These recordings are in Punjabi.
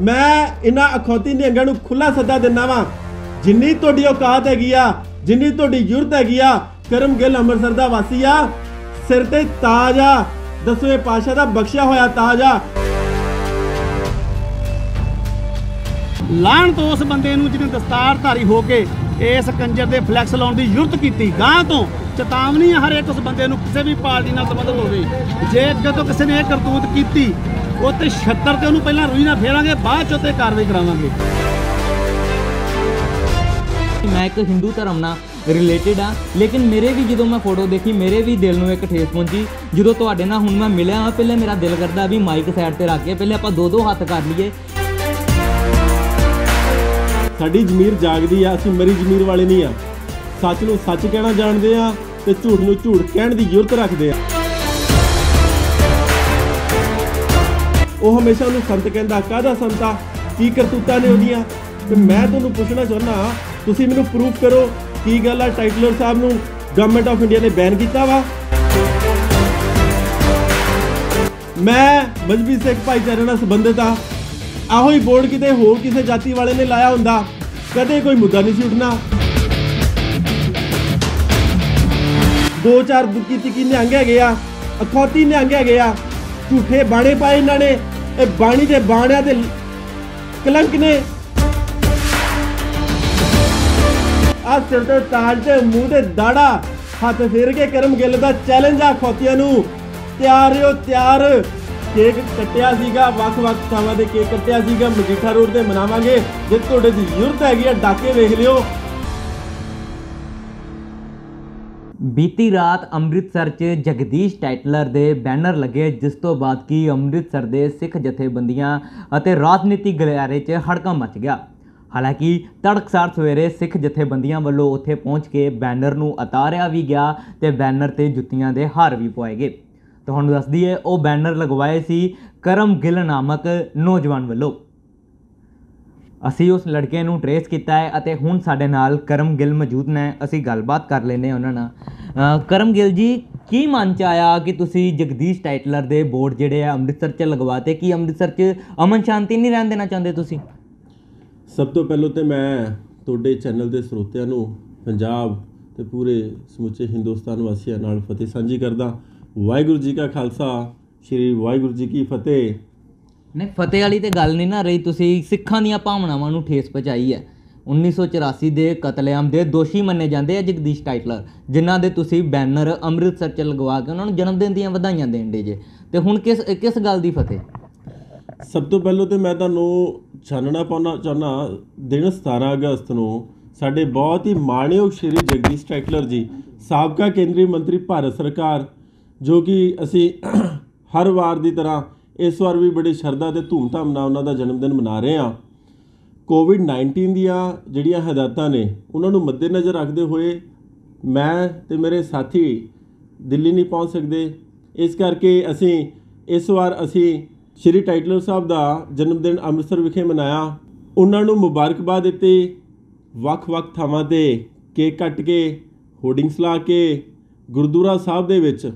ਮੈਂ ਇਹਨਾਂ ਅਖੌਤੀ ਨਿਹੰਗਾਂ ਨੂੰ ਖੁੱਲਾ ਸੱਦਾ ਦਿੰਨਾ ਵਾਂ ਜਿੰਨੀ ਤੁਹਾਡੀ ਔਕਾਤ ਹੈਗੀ ਆ ਜਿੰਨੀ ਤੁਹਾਡੀ ਜੁਰਤ ਹੈਗੀ ਆ ਕਰਮ ਗਿੱਲ ਅੰਮ੍ਰਿਤਸਰ ਦਾ ਵਾਸੀ ਆ ਸਿਰ ਤੇ ਤਾਜ ਆ ਦਸਵੇਂ ਪਾਸ਼ਾ ਦਾ ਬਖਸ਼ਿਆ ਹੋਇਆ ਤਾਜ ਆ ਲਾਣ ਤੋਂ ਉਸ ਬੰਦੇ ਨੂੰ ਜਿਹਨੇ ਦਸਤਾਰਧਾਰੀ ਹੋ ਕੇ ਇਸ ਕੰਜਰ ਦੇ ਫਲੈਕਸ ਲਾਉਣ ਦੀ ਜੁਰਤ ਕੀਤੀ ਗਾਂ ਤੋਂ ਚੇਤਾਵਨੀ ਹਰ ਇੱਕ ਉਸ ਬੰਦੇ ਨੂੰ ਕਿਸੇ ਵੀ ਪਾਰਟੀ ਨਾਲ ਸੰਬੰਧਿਤ ਹੋਵੇ ਜੇ ਅੱਗੇ ਤੋਂ ਕਿਸੇ ਨੇ ਇਹ ਕਰਤੂਤ ਕੀਤੀ ਉਹ 76 ਤੇ ਉਹਨੂੰ ਪਹਿਲਾਂ ਰੂਈ ਨਾਲ ਫੇਰਾਂਗੇ ਬਾਅਦ ਚ ਉੱਤੇ ਕਾਰਵਾਈ ਕਰਾਵਾਂਗੇ ਮੈਂ ਇੱਕ ਹਿੰਦੂ ਧਰਮ ਨਾਲ ਰਿਲੇਟਡ ਆ ਲੇਕਿਨ ਮੇਰੇ ਵੀ ਜਦੋਂ ਮੈਂ ਫੋਟੋ ਦੇਖੀ ਮੇਰੇ ਵੀ ਦਿਲ ਨੂੰ ਇੱਕ ਠੇਸ ਪਹੁੰਚੀ ਜਦੋਂ ਤੁਹਾਡੇ ਨਾਲ ਹੁਣ ਮੈਂ ਮਿਲਿਆ ਆ ਪਹਿਲੇ ਮੇਰਾ ਦਿਲ ਕਰਦਾ ਵੀ ਮਾਈਕ ਸਾਈਡ ਤੇ ਰੱਖ ਕੇ ਪਹਿਲੇ ਆਪਾਂ ਦੋ ਦੋ ਹੱਥ ਕਰ ਲਈਏ ਸਾਡੀ ਜ਼ਮੀਰ ਜਾਗਦੀ ਆ ਅਸੀਂ ਮਰੀ ਜ਼ਮੀਰ ਵਾਲੇ ਨਹੀਂ ਆ ਸੱਚ ਨੂੰ ਸੱਚ ਕਹਿਣਾ ਜਾਣਦੇ ਆ ਤੇ ਝੂਠ ਨੂੰ ਝੂਠ ਕਹਿਣ ਦੀ ਜ਼ਰੂਰਤ ਰੱਖਦੇ ਆ ਉਹ ਹਮੇਸ਼ਾ ਉਹਨੂੰ ਸੰਤ ਕਹਿੰਦਾ ਕਾਹਦਾ ਸੰਤਾ ਕੀ ਕਰਤੂਤਾਂ ਨੇ ਉਹਦੀਆਂ ਤੇ ਮੈਂ ਤੁਹਾਨੂੰ ਪੁੱਛਣਾ ਚਾਹੁੰਦਾ ਤੁਸੀਂ ਮੈਨੂੰ ਪ੍ਰੂਫ ਕਰੋ ਕੀ ਗੱਲ ਆ ਟਾਈਟਲਰ ਸਾਹਿਬ ਨੂੰ ਗਵਰਨਮੈਂਟ ਆਫ ਇੰਡੀਆ ਨੇ ਬੈਨ ਕੀਤਾ ਵਾ ਮੈਂ ਮਜਬੀ ਸਿੱਖ ਭਾਈਚਾਰੇ ਨਾਲ ਸੰਬੰਧਿਤ ਆ ਆਹੋ ਹੀ ਬੋਰਡ ਕਿਤੇ ਹੋਰ ਕਿਸੇ ਜਾਤੀ ਵਾਲੇ ਨੇ ਲਾਇਆ ਹੁੰਦਾ ਕਦੇ ਕੋਈ ਮੁੱਦਾ ਨਹੀਂ ਸੀ ਉੱਠਣਾ ਦੋ ਚਾਰ ਦੁੱਕੀ ਤਿੱਕੀ ਨਿਹੰਗ ਹੈਗੇ ਆ ਅਖੌਤੀ ਨਿਹੰਗ ਹੈਗੇ ਆ ਝੂਠੇ ਬਾਣੇ ਪਾਏ ਇਹਨਾਂ ਨੇ ਇਹ ਬਾਣੀ ਦੇ ਬਾਣਿਆਂ ਦੇ ਕਲੰਕ ਨੇ ਆ ਸਿਰ ਤੇ ਤਾਲ ਤੇ ਮੂੰਹ ਦੇ ਦਾੜਾ ਹੱਥ ਫੇਰ ਕੇ ਕਰਮ ਗਿੱਲ ਦਾ ਚੈਲੰਜ ਆ ਖੋਤੀਆਂ ਨੂੰ ਤਿਆਰ ਹੋ ਤਿਆਰ ਕੇਕ ਕੱਟਿਆ ਸੀਗਾ ਵੱਖ-ਵੱਖ ਥਾਵਾਂ ਦੇ ਕੇਕ ਕੱਟਿਆ ਸੀਗਾ ਮਜੀਠਾ ਰੋਡ ਤੇ ਮਨਾਵਾਂਗੇ ਜੇ ਤੁਹਾਡੇ ਦੀ ਜ਼ਰੂਰਤ ਹੈਗੀ ਆ ਡਾਕੇ ਵੇਖ ਲਿਓ ਬੀਤੀ ਰਾਤ ਅੰਮ੍ਰਿਤਸਰ 'ਚ ਜਗਦੀਸ਼ ਟਾਈਟਲਰ ਦੇ ਬੈਨਰ ਲੱਗੇ ਜਿਸ ਤੋਂ ਬਾਅਦ ਕੀ ਅੰਮ੍ਰਿਤਸਰ ਦੇ ਸਿੱਖ ਜਥੇਬੰਦੀਆਂ ਅਤੇ ਰਾਜਨੀਤਿਕ ਗਲਿਆਰੇ 'ਚ ਹੜਕਾ ਮਚ ਗਿਆ ਹਾਲਾਂਕਿ ਤੜਕਸਾਰ ਸਵੇਰੇ ਸਿੱਖ ਜਥੇਬੰਦੀਆਂ ਵੱਲੋਂ ਉੱਥੇ ਪਹੁੰਚ ਕੇ ਬੈਨਰ ਨੂੰ ਉਤਾਰਿਆ ਵੀ ਗਿਆ ਤੇ ਬੈਨਰ ਤੇ ਜੁੱਤੀਆਂ ਦੇ ਹਾਰ ਵੀ ਪਵਾਏ ਗਏ ਤੁਹਾਨੂੰ ਦੱਸ ਦਈਏ ਉਹ ਬੈਨਰ ਲਗਵਾਏ ਸੀ ਕਰਮ ਗਿੱਲ ਨਾਮਕ ਨੌਜਵਾਨ ਵੱਲੋਂ ਅਸੀਂ ਉਸ ਲੜਕੇ ਨੂੰ ਟਰੇਸ ਕੀਤਾ ਹੈ ਅਤੇ ਹੁਣ ਸਾਡੇ ਨਾਲ ਕਰਮ ਗਿੱਲ ਮੌਜੂਦ ਨੇ ਅਸੀਂ ਗੱਲਬਾਤ ਕਰ ਲੈਨੇ ਉਹਨਾਂ ਨਾਲ ਕਰਮ ਗਿੱਲ ਜੀ ਕੀ ਮਨ ਚ ਆਇਆ ਕਿ ਤੁਸੀਂ ਜਗਦੀਸ਼ ਟਾਈਟਲਰ ਦੇ ਬੋਰਡ ਜਿਹੜੇ ਆ ਅੰਮ੍ਰਿਤਸਰ ਚ ਲਗਵਾਤੇ ਕੀ ਅੰਮ੍ਰਿਤਸਰ ਚ ਅਮਨ ਸ਼ਾਂਤੀ ਨਹੀਂ ਰਹਿਣ ਦੇਣਾ ਚਾਹੁੰਦੇ ਤੁਸੀਂ ਸਭ ਤੋਂ ਪਹਿਲਾਂ ਤੇ ਮੈਂ ਤੁਹਾਡੇ ਚੈਨਲ ਦੇ ਸਰੋਤਿਆਂ ਨੂੰ ਪੰਜਾਬ ਤੇ ਪੂਰੇ ਸਮੁੱਚੇ ਹਿੰਦੁਸਤਾਨ ਵਾਸੀਆਂ ਨਾਲ ਫਤਿਹ ਸਾਂਝੀ ਕਰਦਾ ਵਾਹਿਗੁਰੂ ਜੀ ਕਾ ਖਾਲਸਾ ਸ੍ਰੀ ਵਾਹਿਗੁਰੂ ਜੀ ਕੀ ਫਤਿਹ ਨਹੀਂ ਫਤਿਹ ਵਾਲੀ ਤੇ ਗੱਲ ਨਹੀਂ ਨਾ ਰਹੀ ਤੁਸੀਂ ਸਿੱਖਾਂ ਦੀਆਂ ਭਾਵਨਾਵਾਂ ਨੂੰ ਠੇਸ ਪਹੁੰਚਾਈ ਹੈ 1984 ਦੇ ਕਤਲੇਆਮ ਦੇ ਦੋਸ਼ੀ ਮੰਨੇ ਜਾਂਦੇ ਆ ਜਗਦੀਸ਼ ਟਾਈਟਲਰ ਜਿਨ੍ਹਾਂ ਦੇ ਤੁਸੀਂ ਬੈਨਰ ਅੰਮ੍ਰਿਤਸਰ ਚ ਲਗਵਾ ਕੇ ਉਹਨਾਂ ਨੂੰ ਜਨਮ ਦਿਨ ਦੀਆਂ ਵਧਾਈਆਂ ਦੇਣ ਦੇ ਜੇ ਤੇ ਹੁਣ ਕਿਸ ਕਿਸ ਗੱਲ ਦੀ ਫਤਿਹ ਸਭ ਤੋਂ ਪਹਿਲਾਂ ਤੇ ਮੈਂ ਤੁਹਾਨੂੰ ਛਾਨਣਾ ਪਾਉਣਾ ਚਾਹਨਾ ਦਿਨ 17 ਅਗਸਤ ਨੂੰ ਸਾਡੇ ਬਹੁਤ ਹੀ ਮਾਣਯੋਗ ਸ਼੍ਰੀ ਜਗਦੀਸ਼ ਟਾਈਟਲਰ ਜੀ ਸਾਬਕਾ ਕੇਂਦਰੀ ਮੰਤਰੀ ਭਾਰਤ ਸਰਕਾਰ ਜੋ ਕਿ ਅਸੀਂ ਹਰ ਵਾਰ ਦੀ ਤਰ੍ਹਾਂ ਇਸ ਵਾਰ ਵੀ ਬੜੀ ਸ਼ਰਧਾ ਤੇ ਧੂਮਧਾਮ ਨਾਲ ਉਹਨਾਂ ਦਾ ਜਨਮ ਦਿਨ ਮਨਾ ਰਹੇ ਆ ਕੋਵਿਡ-19 ਦੀਆਂ ਜਿਹੜੀਆਂ ਹਦਾਇਤਾਂ ਨੇ ਉਹਨਾਂ ਨੂੰ ਮੱਦੇਨਜ਼ਰ ਰੱਖਦੇ ਹੋਏ ਮੈਂ ਤੇ ਮੇਰੇ ਸਾਥੀ ਦਿੱਲੀ ਨਹੀਂ ਪਹੁੰਚ ਸਕਦੇ ਇਸ ਕਰਕੇ ਅਸੀਂ ਇਸ ਵਾਰ ਅਸੀਂ ਸ਼੍ਰੀ ਟਾਈਟਲਰ ਸਾਹਿਬ ਦਾ ਜਨਮ ਦਿਨ ਅੰਮ੍ਰਿਤਸਰ ਵਿਖੇ ਮਨਾਇਆ ਉਹਨਾਂ ਨੂੰ ਮੁਬਾਰਕਬਾਦ ਦਿੱਤੀ ਵੱਖ-ਵੱਖ ਥਾਵਾਂ ਤੇ ਕੇਕ ਕੱਟ ਕੇ ਹੋਰਡਿੰਗਸ ਲਾ ਕੇ ਗੁਰਦੁਆਰਾ ਸਾਹਿਬ ਦੇ ਵਿੱਚ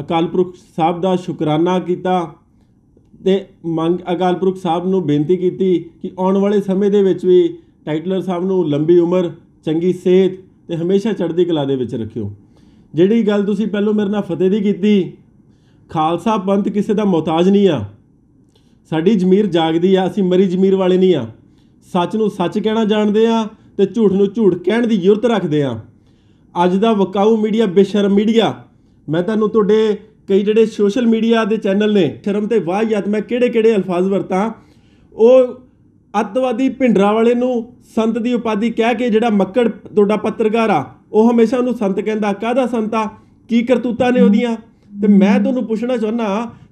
ਅਕਾਲ ਪੁਰਖ ਸਾਹਿਬ ਦਾ ਸ਼ੁਕਰਾਨਾ ਕੀਤਾ ਤੇ ਮੰਗ ਅਗਾਲਪੁਰਖ ਸਾਹਿਬ ਨੂੰ ਬੇਨਤੀ ਕੀਤੀ ਕਿ ਆਉਣ ਵਾਲੇ ਸਮੇਂ ਦੇ ਵਿੱਚ ਵੀ ਟਾਈਟਲਰ ਸਾਹਿਬ ਨੂੰ ਲੰਬੀ ਉਮਰ ਚੰਗੀ ਸਿਹਤ ਤੇ ਹਮੇਸ਼ਾ ਚੜ੍ਹਦੀ ਕਲਾ ਦੇ ਵਿੱਚ ਰੱਖਿਓ ਜਿਹੜੀ ਗੱਲ ਤੁਸੀਂ ਪਹਿਲਾਂ ਮੇਰੇ ਨਾਲ ਫਤਿਹ ਦੀ ਕੀਤੀ ਖਾਲਸਾ ਪੰਥ ਕਿਸੇ ਦਾ ਮੁਹਤਾਜ ਨਹੀਂ ਆ ਸਾਡੀ ਜ਼ਮੀਰ ਜਾਗਦੀ ਆ ਅਸੀਂ ਮਰੀ ਜ਼ਮੀਰ ਵਾਲੇ ਨਹੀਂ ਆ ਸੱਚ ਨੂੰ ਸੱਚ ਕਹਿਣਾ ਜਾਣਦੇ ਆ ਤੇ ਝੂਠ ਨੂੰ ਝੂਠ ਕਹਿਣ ਦੀ ਯੁਰਤ ਰੱਖਦੇ ਆ ਅੱਜ ਦਾ ਵਕਾਊ ਮੀਡੀਆ ਬੇਸ਼ਰਮ ਮੀਡੀਆ ਮੈਂ ਤੁਹਾਨੂੰ ਤੁਹਾਡੇ ਕਈ ਜਿਹੜੇ ਸੋਸ਼ਲ ਮੀਡੀਆ ਦੇ ਚੈਨਲ ਨੇ ਸ਼ਰਮ ਤੇ ਵਾਹ ਯਾਦ ਮੈਂ ਕਿਹੜੇ-ਕਿਹੜੇ ਅਲਫਾਜ਼ ਵਰਤਾਂ ਉਹ ਅੱਤਵਾਦੀ ਭਿੰਡਰਾ ਵਾਲੇ ਨੂੰ ਸੰਤ ਦੀ ਉਪਾਧੀ ਕਹਿ ਕੇ ਜਿਹੜਾ ਮੱਕੜ ਤੁਹਾਡਾ ਪੱਤਰਕਾਰ ਆ ਉਹ ਹਮੇਸ਼ਾ ਉਹਨੂੰ ਸੰਤ ਕਹਿੰਦਾ ਕਾਹਦਾ ਸੰਤ ਆ ਕੀ ਕਰਤੂਤਾ ਨੇ ਉਹਦੀਆਂ ਤੇ ਮੈਂ ਤੁਹਾਨੂੰ ਪੁੱਛਣਾ ਚਾਹੁੰਦਾ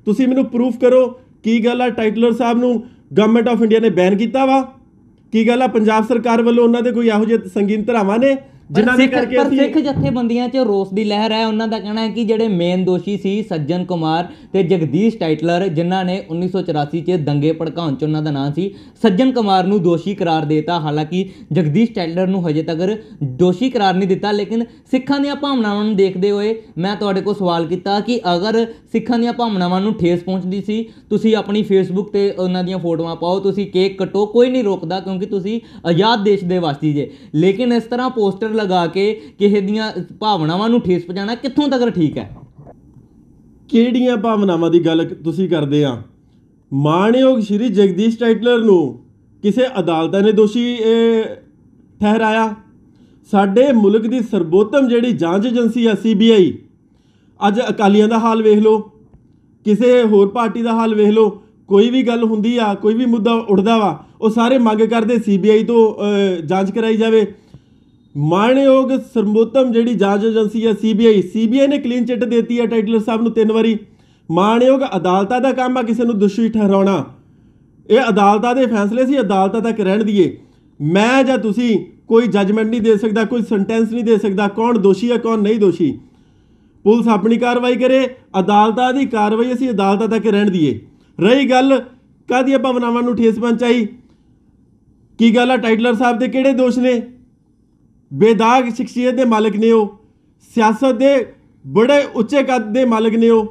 ਤੁਸੀਂ ਮੈਨੂੰ ਪ੍ਰੂਫ ਕਰੋ ਕੀ ਗੱਲ ਆ ਟਾਈਟਲਰ ਸਾਹਿਬ ਨੂੰ ਗਵਰਨਮੈਂਟ ਆਫ ਇੰਡੀਆ ਨੇ ਬੈਨ ਕੀਤਾ ਵਾ ਕੀ ਗੱਲ ਆ ਪੰਜਾਬ ਸਰਕਾਰ ਵੱਲੋਂ ਉਹਨਾਂ ਦੇ ਕੋਈ ਇਹੋ ਜਿਹੇ ਸੰਗੀਨ ਧਰਾਵਾਂ ਨੇ ਜਿਨ੍ਹਾਂ ਦੇ ਕਰਕੇ ਪਰ ਸਿੱਖ ਜਥੇਬੰਦੀਆਂ 'ਚ ਰੋਸ ਦੀ ਲਹਿਰ ਹੈ ਉਹਨਾਂ ਦਾ ਕਹਿਣਾ ਹੈ ਕਿ ਜਿਹੜੇ ਮੇਨ ਦੋਸ਼ੀ ਸੀ ਸੱਜਣ ਕੁਮਾਰ ਤੇ ਜਗਦੀਸ਼ ਟਾਈਟਲਰ ਜਿਨ੍ਹਾਂ ਨੇ 1984 'ਚ ਦੰਗੇ ਭੜਕਾਉਣ 'ਚ ਉਹਨਾਂ ਦਾ ਨਾਂ ਸੀ ਸੱਜਣ ਕੁਮਾਰ ਨੂੰ ਦੋਸ਼ੀ ਕਰਾਰ ਦਿੱਤਾ ਹਾਲਾਂਕਿ ਜਗਦੀਸ਼ ਟਾਈਟਲਰ ਨੂੰ ਹਜੇ ਤੱਕ ਦੋਸ਼ੀ ਕਰਾਰ ਨਹੀਂ ਦਿੱਤਾ ਲੇਕਿਨ ਸਿੱਖਾਂ ਦੀਆਂ ਭਾਵਨਾਵਾਂ ਨੂੰ ਦੇਖਦੇ ਹੋਏ ਮੈਂ ਤੁਹਾਡੇ ਕੋਲ ਸਵਾਲ ਕੀਤਾ ਕਿ ਅਗਰ ਸਿੱਖਾਂ ਦੀਆਂ ਭਾਵਨਾਵਾਂ ਨੂੰ ਠੇਸ ਪਹੁੰਚਦੀ ਸੀ ਤੁਸੀਂ ਆਪਣੀ ਫੇਸਬੁੱਕ ਤੇ ਉਹਨਾਂ ਦੀਆਂ ਫੋਟੋਆਂ ਪਾਓ ਤੁਸੀਂ ਕੇਕ ਕਟੋ ਕੋਈ ਨਹੀਂ ਰੋਕਦਾ ਕਿਉਂਕਿ ਤੁਸੀਂ ਆਜ਼ਾਦ ਦੇਸ਼ ਦੇ ਵਾਸੀ ਜੇ ਲੇਕਿਨ ਇਸ ਤਰ੍ਹਾਂ ਪੋਸਟਰ ਲਗਾ ਕੇ ਕਿਸੇ ਦੀਆਂ ਭਾਵਨਾਵਾਂ ਨੂੰ ਠੇਸ ਪਹੁੰਚਾਣਾ ਕਿੱਥੋਂ ਤੱਕ ਠੀਕ ਹੈ ਕਿਹੜੀਆਂ ਭਾਵਨਾਵਾਂ ਦੀ ਗੱਲ ਤੁਸੀਂ ਕਰਦੇ ਆ ਮਾਣਯੋਗ ਸ਼੍ਰੀ ਜਗਦੀਸ਼ ਟਾਈਟਲਰ ਨੂੰ ਕਿਸੇ ਅਦਾਲਤ ਨੇ ਦੋਸ਼ੀ ਠਹਿਰਾਇਆ ਸਾਡੇ ਮੁਲਕ ਦੀ ਸਰਬੋਤਮ ਜਿਹੜੀ ਜਾਂਚ ਏਜੰਸੀ ਹੈ ਸੀਬੀਆਈ ਅੱਜ ਅਕਾਲੀਆਂ ਦਾ ਹਾਲ ਵੇਖ ਲਓ ਕਿਸੇ ਹੋਰ ਪਾਰਟੀ ਦਾ ਹਾਲ ਵੇਖ ਲਓ ਕੋਈ ਵੀ ਗੱਲ ਹੁੰਦੀ ਆ ਕੋਈ ਵੀ ਮੁੱਦਾ ਉੱਠਦਾ ਵਾ ਉਹ ਸਾਰੇ ਮੰਗ ਕਰਦੇ ਸੀਬੀਆਈ ਤੋਂ ਜਾਂਚ ਕਰਾਈ ਜਾਵੇ ਮਾਣਯੋਗ ਸਰਮੋਤਮ ਜਿਹੜੀ ਜਾਂਚ ਏਜੰਸੀ ਹੈ ਸੀਬੀਆਈ ਸੀਬੀਆਈ ਨੇ ਕਲੀਨ ਚਿੱਟ ਦਿੱਤੀ ਹੈ ਟਾਈਟਲਰ ਸਾਹਿਬ ਨੂੰ ਤਿੰਨ ਵਾਰੀ ਮਾਣਯੋਗ ਅਦਾਲਤਾਂ ਦਾ ਕੰਮ ਆ ਕਿਸੇ ਨੂੰ ਦੋਸ਼ੀ ਠਹਿਰਾਉਣਾ ਇਹ ਅਦਾਲਤਾਂ ਦੇ ਫੈਸਲੇ ਸੀ ਅਦਾਲਤਾਂ ਤੱਕ ਰਹਿਣ ਦਈਏ ਮੈਂ ਜਾਂ ਤੁਸੀਂ ਕੋਈ ਜੱਜਮੈਂਟ ਨਹੀਂ ਦੇ ਸਕਦਾ ਕੋਈ ਸੈਂਟੈਂਸ ਨਹੀਂ ਦੇ ਸਕਦਾ ਕੌਣ ਦੋਸ਼ੀ ਹੈ ਕੌਣ ਨਹੀਂ ਦੋਸ਼ੀ ਪੁਲਿਸ ਆਪਣੀ ਕਾਰਵਾਈ ਕਰੇ ਅਦਾਲਤਾਂ ਦੀ ਕਾਰਵਾਈ ਅਸੀਂ ਅਦਾਲਤਾਂ ਤੱਕ ਰਹਿਣ ਦਈਏ ਰਹੀ ਗੱਲ ਕਾਦੀ ਭਾਵਨਾਵਾਂ ਨੂੰ ਠੇਸ ਪਹੁੰਚਾਈ ਕੀ ਗੱਲ ਆ ਟਾਈਟਲਰ ਸਾਹਿਬ ਦੇ ਕਿਹੜੇ ਦੋਸ਼ ਨੇ ਬੇਦਾਗ ਸ਼ਖਸੀਅਤ ਦੇ ਮਾਲਕ ਨੇ ਉਹ ਸਿਆਸਤ ਦੇ ਬੜੇ ਉੱਚੇ ਕੱਦ ਦੇ ਮਾਲਕ ਨੇ ਉਹ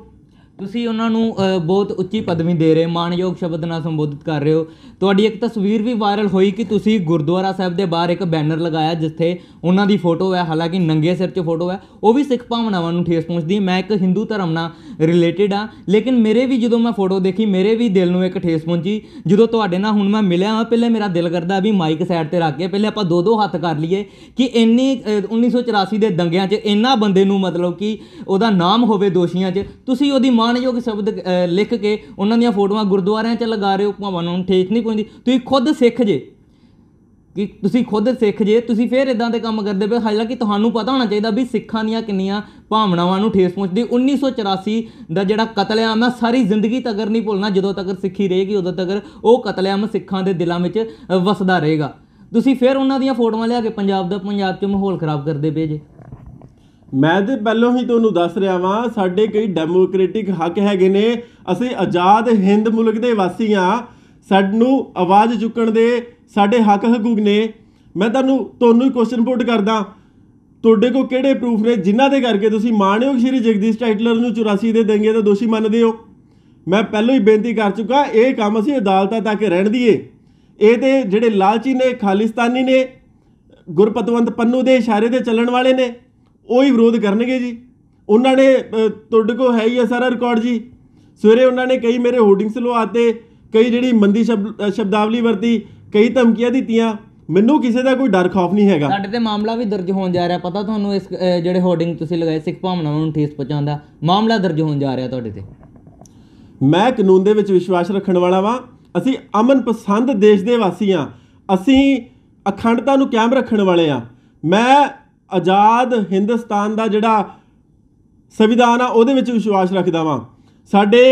ਤੁਸੀਂ ਉਹਨਾਂ ਨੂੰ ਬਹੁਤ ਉੱਚੀ ਪਦਵੀ ਦੇ ਰਹੇ ਮਾਨਯੋਗ ਸ਼ਬਦ ਨਾਲ ਸੰਬੋਧਿਤ ਕਰ ਰਹੇ ਹੋ ਤੁਹਾਡੀ ਇੱਕ ਤਸਵੀਰ ਵੀ ਵਾਇਰਲ ਹੋਈ ਕਿ ਤੁਸੀਂ ਗੁਰਦੁਆਰਾ ਸਾਹਿਬ ਦੇ ਬਾਹਰ ਇੱਕ ਬੈਨਰ ਲਗਾਇਆ ਜਿੱਥੇ ਉਹਨਾਂ ਦੀ ਫੋਟੋ ਹੈ ਹਾਲਾਂਕਿ ਨੰਗੇ ਸਿਰ 'ਚ ਫੋਟੋ ਹੈ ਉਹ ਵੀ ਸਿੱਖ ਭਾਵਨਾਵਾਂ ਨੂੰ ਠੇਸ ਪਹੁੰਚਦੀ ਹੈ ਮੈਂ ਇੱਕ ਹਿੰਦੂ ਧਰਮ ਨਾਲ ਰਿਲੇਟਡ ਆ ਲੇਕਿਨ ਮੇਰੇ ਵੀ ਜਦੋਂ ਮੈਂ ਫੋਟੋ ਦੇਖੀ ਮੇਰੇ ਵੀ ਦਿਲ ਨੂੰ ਇੱਕ ਠੇਸ ਪਹੁੰਚੀ ਜਦੋਂ ਤੁਹਾਡੇ ਨਾਲ ਹੁਣ ਮੈਂ ਮਿਲਿਆ ਹਾਂ ਪਹਿਲੇ ਮੇਰਾ ਦਿਲ ਕਰਦਾ ਵੀ ਮਾਈਕ ਸਾਈਡ ਤੇ ਰੱਖ ਕੇ ਪਹਿਲੇ ਆਪਾਂ ਦੋ ਦੋ ਹੱਥ ਕਰ ਲਈਏ ਕਿ ਇੰਨੀ 1984 ਦੇ ਦੰਗਿਆਂ 'ਚ ਇੰਨਾ ਬੰਦੇ ਨੂੰ ਮਤਲਬ ਕਿ ਉਹਦਾ ਨਾਮ ਹੋਵੇ ਦੋਸ਼ੀਆਂ 'ਚ ਤੁਸੀਂ ਉਹਦੀ ਮਾਣਯੋਗ ਸ਼ਬਦ ਲਿਖ ਕੇ ਉਹਨਾਂ ਦੀਆਂ ਫੋਟੋਆਂ ਗੁਰਦੁਆਰਿਆਂ 'ਚ ਲਗਾ ਰਹੇ ਹੋ ਭਾਵੇਂ ਨੂੰ ਠੇਸ ਨਹੀਂ ਪਹੁੰਚਦੀ ਤੁਸੀਂ ਖੁਦ ਸਿੱਖ ਜੇ ਕਿ ਤੁਸੀਂ ਖੁਦ ਸਿੱਖ ਜੇ ਤੁਸੀਂ ਫੇਰ ਇਦਾਂ ਦੇ ਕੰਮ ਕਰਦੇ ਪਏ ਹਾਲਾਂਕਿ ਤੁਹਾਨੂੰ ਪਤਾ ਹੋਣਾ ਚਾਹੀਦਾ ਵੀ ਸਿੱਖਾਂ ਦੀਆਂ ਕਿੰਨੀਆਂ ਭਾਵਨਾਵਾਂ ਨੂੰ ਠੇਸ ਪਹੁੰਚਦੀ 1984 ਦਾ ਜਿਹੜਾ ਕਤਲੇਆਮ ਆ ਸਾਰੀ ਜ਼ਿੰਦਗੀ ਤੱਕ ਨਹੀਂ ਭੁੱਲਣਾ ਜਦੋਂ ਤੱਕ ਸਿੱਖੀ ਰਹੇਗੀ ਉਦੋਂ ਤੱਕ ਉਹ ਕਤਲੇਆਮ ਸਿੱਖਾਂ ਦੇ ਦਿਲਾਂ ਵਿੱਚ ਵਸਦਾ ਰਹੇਗਾ ਤੁਸੀਂ ਫੇਰ ਉਹਨਾਂ ਦੀਆਂ ਫੋਟੋਆਂ ਲਿਆ ਕੇ ਪੰਜਾਬ ਦਾ ਪੰਜਾਬ 'ਚ ਮਾਹੌਲ ਖਰਾਬ ਕਰਦੇ ਪਏ ਜੇ ਮੈਂ ਤੇ ਪਹਿਲਾਂ ਹੀ ਤੁਹਾਨੂੰ ਦੱਸ ਰਿਹਾ ਵਾਂ ਸਾਡੇ ਕਈ ਡੈਮੋਕ੍ਰੈਟਿਕ ਹੱਕ ਹੈਗੇ ਨੇ ਅਸੀਂ ਆਜ਼ਾਦ ਹਿੰਦ ਮੁਲਕ ਦੇ ਵਾਸੀ ਆ ਸਾਨੂੰ ਆਵਾਜ਼ ਚੁੱਕਣ ਦੇ ਸਾਡੇ ਹੱਕ ਹਕੂਕ ਨੇ ਮੈਂ ਤੁਹਾਨੂੰ ਤੁਹਾਨੂੰ ਹੀ ਕੁਐਸਚਨ ਪੁੱਟ ਕਰਦਾ ਤੁਹਾਡੇ ਕੋ ਕਿਹੜੇ ਪ੍ਰੂਫ ਨੇ ਜਿਨ੍ਹਾਂ ਦੇ ਕਰਕੇ ਤੁਸੀਂ ਮਾਣਯੋਗ ਸ਼੍ਰੀ ਜਗਦੀਸ਼ ਟਾਈਟਲਰ ਨੂੰ 84 ਦੇ ਦੇਂਗੇ ਤਾਂ ਦੋਸ਼ੀ ਮੰਨਦੇ ਹੋ ਮੈਂ ਪਹਿਲਾਂ ਹੀ ਬੇਨਤੀ ਕਰ ਚੁੱਕਾ ਇਹ ਕੰਮ ਅਸੀਂ ਅਦਾਲਤਾਂ ਤੱਕ ਰਹਿਣ ਦਈਏ ਇਹ ਤੇ ਜਿਹੜੇ ਲਾਲਚੀ ਨੇ ਖਾਲਿਸਤਾਨੀ ਨੇ ਗੁਰਪਤਵੰਤ ਪੰਨੂ ਦੇ ਇਸ਼ਾਰੇ ਤੇ ਚੱਲਣ ਵਾਲੇ ਨੇ ਉਹ ਹੀ ਵਿਰੋਧ ਕਰਨਗੇ ਜੀ ਉਹਨਾਂ ਨੇ ਤੁਹਾਡੇ ਕੋ ਹੈ ਹੀ ਆ ਸਾਰਾ ਰਿਕਾਰਡ ਜੀ ਸਵੇਰੇ ਉਹਨਾਂ ਨੇ ਕਈ ਮੇਰੇ ਹੋਰਡਿੰਗਸ ਲਵਾਤੇ ਕਈ ਜਿਹੜੀ ਮੰਦੀ ਸ਼ਬਦਾਵਲੀ ਵਰਤੀ ਕਈ ਧਮਕੀਆਂ ਦਿੱਤੀਆਂ ਮੈਨੂੰ ਕਿਸੇ ਦਾ ਕੋਈ ਡਰ ਖੌਫ ਨਹੀਂ ਹੈਗਾ ਸਾਡੇ ਤੇ ਮਾਮਲਾ ਵੀ ਦਰਜ ਹੋਣ ਜਾ ਰਿਹਾ ਪਤਾ ਤੁਹਾਨੂੰ ਇਸ ਜਿਹੜੇ ਹੋਰਡਿੰਗ ਤੁਸੀਂ ਲਗਾਏ ਸਿੱਖ ਭਾਵਨਾਵਾਂ ਨੂੰ ਠੇਸ ਪਹੁੰਚਾਉਂਦਾ ਮਾਮਲਾ ਦਰਜ ਹੋਣ ਜਾ ਰਿਹਾ ਤੁਹਾਡੇ ਤੇ ਮੈਂ ਕਾਨੂੰਨ ਦੇ ਵਿੱਚ ਵਿਸ਼ਵਾਸ ਰੱਖਣ ਵਾਲਾ ਵਾਂ ਅਸੀਂ ਅਮਨ ਪਸੰਦ ਦੇਸ਼ ਦੇ ਵਾਸੀ ਆ ਅਸੀਂ ਅਖੰਡਤਾ ਨੂੰ ਕਾਇਮ ਰੱਖਣ ਵਾਲੇ ਆ ਮੈਂ ਆਜ਼ਾਦ ਹਿੰਦੁਸਤਾਨ ਦਾ ਜਿਹੜਾ ਸੰਵਿਧਾਨ ਆ ਉਹਦੇ ਵਿੱਚ ਵਿਸ਼ਵਾਸ ਰੱਖਦਾ ਵਾਂ ਸਾਡੇ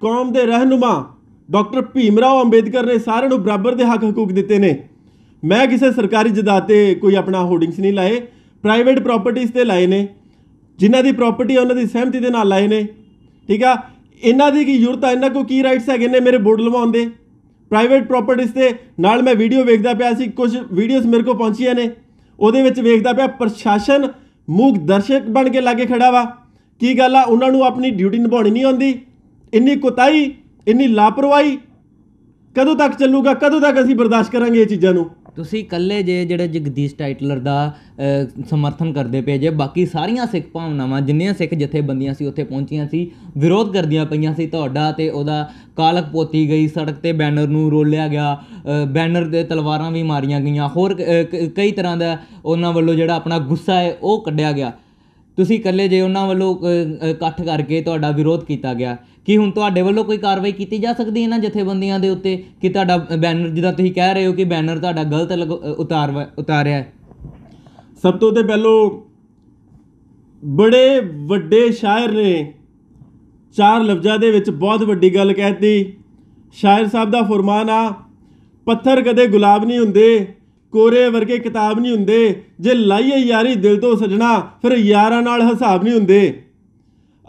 ਕੌਮ ਦੇ ਰਹਿਨੁਮਾ ਡਾਕਟਰ ਭੀਮਰਾਓ ਅੰਬੇਦਕਰ ਨੇ ਸਾਰਿਆਂ ਨੂੰ ਬਰਾਬਰ ਦੇ ਹੱਕ ਹਕੂਕ ਦਿੱਤੇ ਨੇ ਮੈਂ ਕਿਸੇ ਸਰਕਾਰੀ ਜਗ੍ਹਾ ਤੇ ਕੋਈ ਆਪਣਾ ਹੋਰਡਿੰਗਸ ਨਹੀਂ ਲਾਏ ਪ੍ਰਾਈਵੇਟ ਪ੍ਰਾਪਰਟੀਆਂ ਤੇ ਲਾਏ ਨੇ ਜਿਨ੍ਹਾਂ ਦੀ ਪ੍ਰਾਪਰਟੀ ਉਹਨਾਂ ਦੀ ਸਹਿਮਤੀ ਦੇ ਨਾਲ ਲਾਏ ਨੇ ਠੀਕ ਆ ਇਹਨਾਂ ਦੀ ਕੀ ਜ਼ਰੂਰਤ ਆ ਇਹਨਾਂ ਕੋ ਕੀ ਰਾਈਟਸ ਹੈਗੇ ਨੇ ਮੇਰੇ ਬੋਰਡ ਲਵਾਉਣ ਦੇ ਪ੍ਰਾਈਵੇਟ ਪ੍ਰਾਪਰਟੀਆਂ ਤੇ ਨਾਲ ਮੈਂ ਵੀਡੀਓ ਵੇਖਦਾ ਪਿਆ ਸੀ ਕੁਝ ਵੀਡੀਓਜ਼ ਮੇਰੇ ਕੋ ਪਹੁੰਚੀਆਂ ਨੇ ਉਹਦੇ ਵਿੱਚ ਵੇਖਦਾ ਪਿਆ ਪ੍ਰਸ਼ਾਸਨ ਮੂਕ ਦਰਸ਼ਕ ਬਣ ਕੇ ਲਾਗੇ ਖੜਾ ਵਾ ਕੀ ਗੱਲ ਆ ਉਹਨਾਂ ਨੂੰ ਆਪਣੀ ਡਿਊਟੀ ਨਿਭਾਉਣੀ ਨਹੀਂ ਆਉਂਦੀ ਇੰਨੀ ਕੁਤਾਈ ਇੰਨੀ ਲਾਪਰਵਾਹੀ ਕਦੋਂ ਤੱਕ ਚੱਲੂਗਾ ਕਦੋਂ ਤੱਕ ਅਸੀਂ ਬਰਦਾਸ਼ਤ ਕਰਾਂਗੇ ਇਹ ਚੀਜ਼ਾਂ ਨੂੰ ਤੁਸੀਂ ਇਕੱਲੇ ਜੇ ਜਿਹੜੇ ਜਗਦੀਸ਼ ਟਾਈਟਲਰ ਦਾ ਸਮਰਥਨ ਕਰਦੇ ਪਏ ਜੇ ਬਾਕੀ ਸਾਰੀਆਂ ਸਿੱਖ ਭਾਵਨਾਵਾਂ ਜਿੰਨੀਆਂ ਸਿੱਖ ਜਥੇਬੰਦੀਆਂ ਸੀ ਉੱਥੇ ਪਹੁੰਚੀਆਂ ਸੀ ਵਿਰੋਧ ਕਰਦੀਆਂ ਪਈਆਂ ਸੀ ਤੁਹਾਡਾ ਤੇ ਉਹਦਾ ਕਾਲਕ ਪੋਤੀ ਗਈ ਸੜਕ ਤੇ ਬੈਨਰ ਨੂੰ ਰੋਲਿਆ ਗਿਆ ਬੈਨਰ ਦੇ ਤਲਵਾਰਾਂ ਵੀ ਮਾਰੀਆਂ ਗਈਆਂ ਹੋਰ ਕਈ ਤਰ੍ਹਾਂ ਦਾ ਉਹਨਾਂ ਵੱਲੋਂ ਜਿਹੜਾ ਆਪਣਾ ਗੁੱਸਾ ਹੈ ਉਹ ਕੱਢਿਆ ਗਿਆ ਤੁਸੀਂ ਇਕੱਲੇ ਜੇ ਉਹਨਾਂ ਵੱਲੋਂ ਇਕੱਠ ਕਰਕੇ ਤੁਹਾਡਾ ਵਿਰੋਧ ਕੀਤਾ ਗਿਆ ਕੀ ਹੁਣ ਤੁਹਾਡੇ ਵੱਲੋਂ ਕੋਈ ਕਾਰਵਾਈ ਕੀਤੀ ਜਾ ਸਕਦੀ ਹੈ ਨਾ ਜਥੇਬੰਦੀਆਂ ਦੇ ਉੱਤੇ ਕਿ ਤੁਹਾਡਾ ਬੈਨਰ ਜਿਹਦਾ ਤੁਸੀਂ ਕਹਿ ਰਹੇ ਹੋ ਕਿ ਬੈਨਰ ਤੁਹਾਡਾ ਗਲਤ ਉਤਾਰ ਉਤਾਰਿਆ ਹੈ ਸਭ ਤੋਂ ਤੇ ਪਹਿਲੋ ਬੜੇ ਵੱਡੇ ਸ਼ਾਇਰ ਨੇ ਚਾਰ ਲਫ਼ਜ਼ਾਂ ਦੇ ਵਿੱਚ ਬਹੁਤ ਵੱਡੀ ਗੱਲ ਕਹਿਤੀ ਸ਼ਾਇਰ ਸਾਹਿਬ ਦਾ ਫਰਮਾਨ ਆ ਪੱਥਰ ਕਦੇ ਗੁਲਾਬ ਨਹੀਂ ਹੁੰਦੇ ਕੋਰੇ ਵਰਗੇ ਕਿਤਾਬ ਨਹੀਂ ਹੁੰਦੇ ਜੇ ਲਾਈਏ ਯਾਰੀ ਦਿਲ ਤੋਂ ਸਜਣਾ ਫਿਰ ਯਾਰਾਂ ਨਾਲ ਹਿਸਾਬ ਨਹੀਂ ਹੁੰਦੇ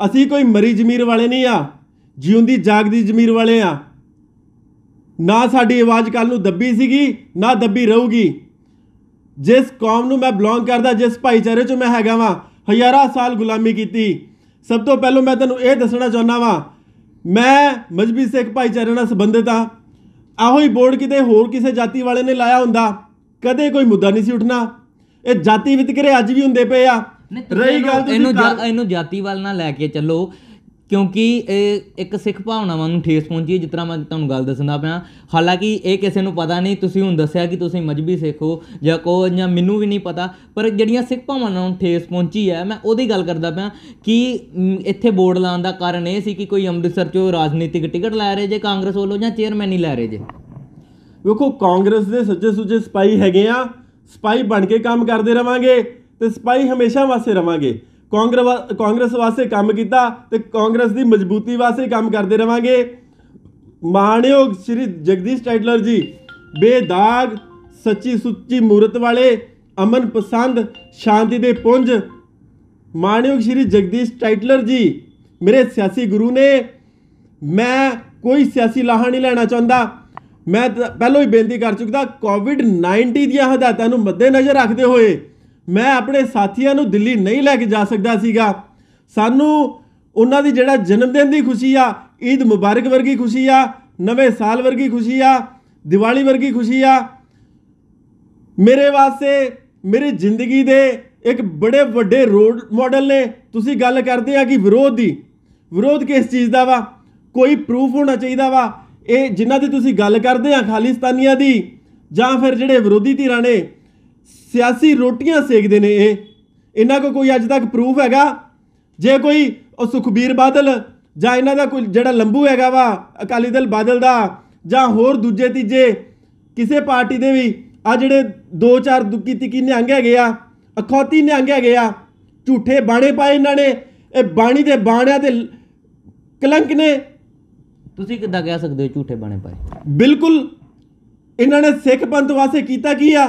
ਅਸੀਂ ਕੋਈ ਮਰੀ ਜ਼ਮੀਰ ਵਾਲੇ ਨਹੀਂ ਆ ਜਿਉਂਦੀ ਜਾਗਦੀ ਜ਼ਮੀਰ ਵਾਲੇ ਆ ਨਾ ਸਾਡੀ ਆਵਾਜ਼ ਕੱਲ ਨੂੰ ਦੱਬੀ ਸੀਗੀ ਨਾ ਦੱਬੀ ਰਹੂਗੀ ਜਿਸ ਕੌਮ ਨੂੰ ਮੈਂ ਬਿਲੋਂਗ ਕਰਦਾ ਜਿਸ ਭਾਈਚਾਰੇ 'ਚ ਮੈਂ ਹੈਗਾ ਵਾਂ ਹਜ਼ਾਰਾਂ ਸਾਲ ਗੁਲਾਮੀ ਕੀਤੀ ਸਭ ਤੋਂ ਪਹਿਲਾਂ ਮੈਂ ਤੁਹਾਨੂੰ ਇਹ ਦੱਸਣਾ ਚਾਹੁੰਦਾ ਵਾਂ ਮੈਂ ਮਜਬੀ ਸਿੱਖ ਭਾਈਚਾਰੇ ਨਾਲ ਸੰਬੰਧਿਤ ਆ ਆਹੋ ਹੀ ਬੋਰਡ ਕਿਤੇ ਹੋਰ ਕਿਸੇ ਜਾਤੀ ਵਾਲੇ ਨੇ ਲਾਇਆ ਹੁੰਦਾ ਕਦੇ ਕੋਈ ਮੁੱਦਾ ਨਹੀਂ ਸੀ ਉੱਠਣਾ ਇਹ ਜਾਤੀ ਵਿਤਕਰੇ ਅੱਜ ਵੀ ਹੁੰਦੇ ਪਏ ਆ ਰਹੀ ਗੱਲ ਇਹਨੂੰ ਇਹਨੂੰ ਜਾਤੀ ਵਾਲ ਨਾਲ ਲੈ ਕੇ ਚੱਲੋ ਕਿਉਂਕਿ ਇਹ ਇੱਕ ਸਿੱਖ ਭਾਵਨਾਵਾਂ ਨੂੰ ਠੇਸ ਪਹੁੰਚੀ ਹੈ ਜਿਸ ਤਰ੍ਹਾਂ ਮੈਂ ਤੁਹਾਨੂੰ ਗੱਲ ਦੱਸਣਾ ਪਿਆ ਹਾਲਾਂਕਿ ਇਹ ਕਿਸੇ ਨੂੰ ਪਤਾ ਨਹੀਂ ਤੁਸੀਂ ਹੁਣ ਦੱਸਿਆ ਕਿ ਤੁਸੀਂ ਮਜਬੀ ਸਿੱਖ ਹੋ ਜਾਂ ਕੋ ਜਾਂ ਮੈਨੂੰ ਵੀ ਨਹੀਂ ਪਤਾ ਪਰ ਜਿਹੜੀਆਂ ਸਿੱਖ ਭਾਵਨਾਵਾਂ ਨੂੰ ਠੇਸ ਪਹੁੰਚੀ ਹੈ ਮੈਂ ਉਹਦੀ ਗੱਲ ਕਰਦਾ ਪਿਆ ਕਿ ਇੱਥੇ ਬੋਰਡ ਲਾਉਣ ਦਾ ਕਾਰਨ ਇਹ ਸੀ ਕਿ ਕੋਈ ਅੰਮ੍ਰਿਤਸਰ ਚੋਂ ਰਾਜਨੀਤਿਕ ਟਿਕਟ ਲੈ ਰਹੇ ਜੇ ਕਾਂਗਰਸ ਵੱਲੋਂ ਜਾਂ ਚੇਅਰਮੈਨ ਹੀ ਲੈ ਰਹੇ ਜੇ ਵੇਖੋ ਕਾਂਗਰਸ ਦੇ ਸੱਜੇ ਸੁੱਚੇ ਸਪਾਈ ਹੈਗੇ ਆ ਸਪਾਈ ਬਣ ਕੇ ਕੰਮ ਕਰਦੇ ਰਵਾਂਗੇ ਤੇ ਸਪਾਈ ਹਮੇਸ਼ਾ ਵਾਸਤੇ ਰਵਾਂਗੇ ਕਾਂਗਰਸ ਕਾਂਗਰਸ ਵਾਸਤੇ ਕੰਮ ਕੀਤਾ ਤੇ ਕਾਂਗਰਸ ਦੀ ਮਜ਼ਬੂਤੀ ਵਾਸਤੇ ਕੰਮ ਕਰਦੇ ਰਵਾਂਗੇ ਮਾਣਯੋਗ ਸ਼੍ਰੀ ਜਗਦੀਸ਼ ਟਾਈਟਲਰ ਜੀ ਬੇਦਾਗ ਸੱਚੀ ਸੁੱਚੀ ਮੂਰਤ ਵਾਲੇ ਅਮਨ ਪਸੰਦ ਸ਼ਾਂਤੀ ਦੇ ਪੁੰਜ ਮਾਣਯੋਗ ਸ਼੍ਰੀ ਜਗਦੀਸ਼ ਟਾਈਟਲਰ ਜੀ ਮੇਰੇ ਸਿਆਸੀ ਗੁਰੂ ਨੇ ਮੈਂ ਕੋਈ ਸਿਆਸੀ ਲਾਹਾ ਨਹੀਂ ਲੈਣਾ ਚਾਹੁੰਦਾ ਮੈਂ ਪਹਿਲਾਂ ਹੀ ਬੇਨਤੀ ਕਰ ਚੁੱਕਦਾ ਕੋਵਿਡ 19 ਦੀਆਂ ਹਦਾਇਤਾਂ ਨੂੰ ਮੱਦੇਨਜ਼ਰ ਰੱਖਦੇ ਹੋਏ ਮੈਂ ਆਪਣੇ ਸਾਥੀਆਂ ਨੂੰ ਦਿੱਲੀ ਨਹੀਂ ਲੈ ਕੇ ਜਾ ਸਕਦਾ ਸੀਗਾ ਸਾਨੂੰ ਉਹਨਾਂ ਦੀ ਜਿਹੜਾ ਜਨਮ ਦਿਨ ਦੀ ਖੁਸ਼ੀ ਆ ਈਦ ਮੁਬਾਰਕ ਵਰਗੀ ਖੁਸ਼ੀ ਆ ਨਵੇਂ ਸਾਲ ਵਰਗੀ ਖੁਸ਼ੀ ਆ ਦੀਵਾਲੀ ਵਰਗੀ ਖੁਸ਼ੀ ਆ ਮੇਰੇ ਵਾਸਤੇ ਮੇਰੀ ਜ਼ਿੰਦਗੀ ਦੇ ਇੱਕ ਬੜੇ ਵੱਡੇ ਰੋਡ ਮਾਡਲ ਨੇ ਤੁਸੀਂ ਗੱਲ ਕਰਦੇ ਆ ਕਿ ਵਿਰੋਧ ਦੀ ਵਿਰੋਧ ਕਿਸ ਚੀਜ਼ ਦਾ ਵਾ ਕੋਈ ਪ੍ਰੂਫ ਹੋਣਾ ਚਾਹੀਦਾ ਵਾ ਇਹ ਜਿਨ੍ਹਾਂ ਦੀ ਤੁਸੀਂ ਗੱਲ ਕਰਦੇ ਆ ਖਾਲਿਸਤਾਨੀਆਂ ਦੀ ਜਾਂ ਫਿਰ ਜਿਹੜੇ ਵਿਰੋਧੀ ਧਿਰਾਂ ਨੇ ਸਿਆਸੀ ਰੋਟੀਆਂ ਸੇਕਦੇ ਨੇ ਇਹ ਇਹਨਾਂ ਕੋ ਕੋਈ ਅੱਜ ਤੱਕ ਪ੍ਰੂਫ ਹੈਗਾ ਜੇ ਕੋਈ ਉਹ ਸੁਖਬੀਰ ਬਾਦਲ ਜਾਂ ਇਹਨਾਂ ਦਾ ਕੋਈ ਜਿਹੜਾ ਲੰਬੂ ਹੈਗਾ ਵਾ ਅਕਾਲੀ ਦਲ ਬਾਦਲ ਦਾ ਜਾਂ ਹੋਰ ਦੂਜੇ ਤੀਜੇ ਕਿਸੇ ਪਾਰਟੀ ਦੇ ਵੀ ਆ ਜਿਹੜੇ ਦੋ ਚਾਰ ਦੁੱਕੀ ਤਿੱਕੀ ਨਿਹੰਗ ਹੈਗੇ ਆ ਅਖੌਤੀ ਨਿਹੰਗ ਹੈਗੇ ਆ ਝੂਠੇ ਬਾਣੇ ਪਾਏ ਇਹਨਾਂ ਨੇ ਇਹ ਬਾਣੀ ਦੇ ਬਾਣਿਆਂ ਤੇ ਕਲੰਕ ਨੇ ਤੁਸੀਂ ਕਿੱਦਾਂ ਕਹਿ ਸਕਦੇ ਹੋ ਝੂਠੇ ਬਾਣੇ ਪਾਏ ਬਿਲਕੁਲ ਇਹਨਾਂ ਨੇ ਸਿੱਖ ਪੰਥ ਵਾਸਤੇ ਕੀਤਾ ਕੀ ਆ